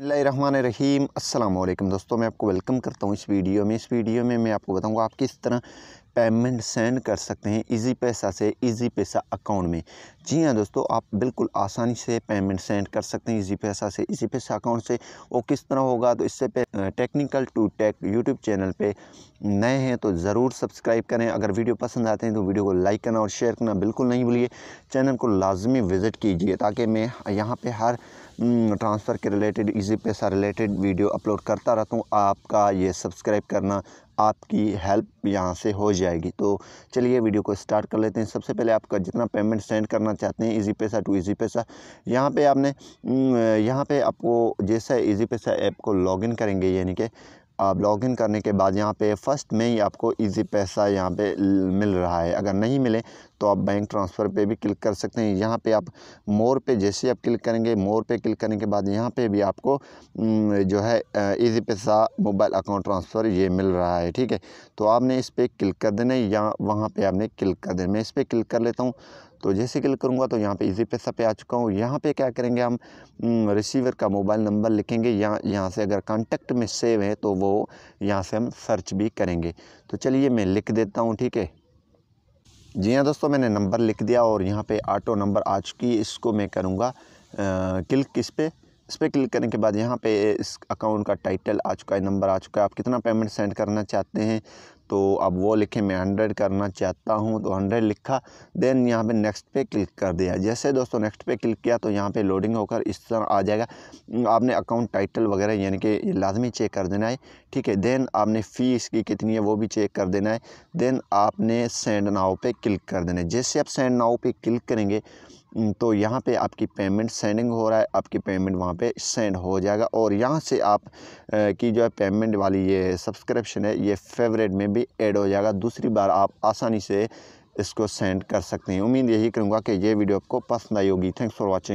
रहीम अस्सलाम वालेकुम दोस्तों मैं आपको वेलकम करता हूँ इस वीडियो में इस वीडियो में मैं आपको बताऊँगा आप किस तरह पेमेंट सेंड कर सकते हैं इजी पैसा से इजी पैसा अकाउंट में जी हाँ दोस्तों आप बिल्कुल आसानी से पेमेंट सेंड कर सकते हैं इजी पैसा से इजी पैसा अकाउंट से वो किस तरह होगा तो इससे पे technical to tech YouTube channel पे नए हैं तो ज़रूर सब्सक्राइब करें अगर वीडियो पसंद आते हैं तो वीडियो को लाइक करना और शेयर करना बिल्कुल नहीं भूलिए चैनल को लाजमी विज़िट कीजिए ताकि मैं यहाँ पर हर ट्रांसफ़र के रिलेटेड इजी पैसा रिलेटेड वीडियो अपलोड करता रहता हूँ आपका ये सब्सक्राइब करना आपकी हेल्प यहाँ से हो जाएगी तो चलिए वीडियो को स्टार्ट कर लेते हैं सबसे पहले आपका जितना पेमेंट सेंड करना चाहते हैं इजी पैसा टू इजी पैसा यहाँ पे आपने यहाँ पे आपको जैसा इजी पैसा ऐप को लॉगिन करेंगे यानी कि आप लॉगिन करने के बाद यहाँ पे फ़र्स्ट में ही आपको इजी पैसा यहाँ पे मिल रहा है अगर नहीं मिले तो आप बैंक ट्रांसफ़र पे भी क्लिक कर सकते हैं यहाँ पे आप मोर पे जैसे आप क्लिक करेंगे मोर पे क्लिक करने के बाद यहाँ पे भी आपको जो है इजी पैसा मोबाइल अकाउंट ट्रांसफ़र ये मिल रहा है ठीक है तो आपने इस पर क्लिक कर देना है या वहाँ पर आपने क्लिक कर देना मैं इस पर क्लिक कर लेता हूँ तो जैसे क्लिक करूँगा तो यहाँ पे इजी पैसा पे आ चुका हूँ यहाँ पे क्या करेंगे हम रिसीवर का मोबाइल नंबर लिखेंगे या यहाँ से अगर कांटेक्ट में सेव है तो वो यहाँ से हम सर्च भी करेंगे तो चलिए मैं लिख देता हूँ ठीक है जी हाँ दोस्तों मैंने नंबर लिख दिया और यहाँ पे ऑटो नंबर आ चुकी है इसको मैं करूँगा क्लिक इस पर इस पर क्लिक करने के बाद यहाँ पे इस अकाउंट का टाइटल आ चुका है नंबर आ चुका है आप कितना पेमेंट सेंड करना चाहते हैं तो अब वो लिखे मैं हंड्रेड करना चाहता हूँ तो हंड्रेड लिखा देन यहाँ पे नेक्स्ट पे क्लिक कर दिया जैसे दोस्तों नेक्स्ट पे क्लिक किया तो यहाँ पे लोडिंग होकर इस तरह आ जाएगा आपने अकाउंट टाइटल वगैरह यानी कि लाजमी चेक कर देना है ठीक है देन आपने फीस की कितनी है वो भी चेक कर देना है देन आपने सेंड नाव पर क्लिक कर देना है जैसे आप सेंड नाव पर क्लिक करेंगे तो यहाँ पे आपकी पेमेंट सेंडिंग हो रहा है आपकी पेमेंट वहाँ पे सेंड हो जाएगा और यहाँ से आप की जो है पेमेंट वाली ये सब्सक्रिप्शन है ये फेवरेट में भी ऐड हो जाएगा दूसरी बार आप आसानी से इसको सेंड कर सकते हैं उम्मीद यही करूँगा कि ये वीडियो आपको पसंद आई होगी थैंक्स फॉर वॉचिंग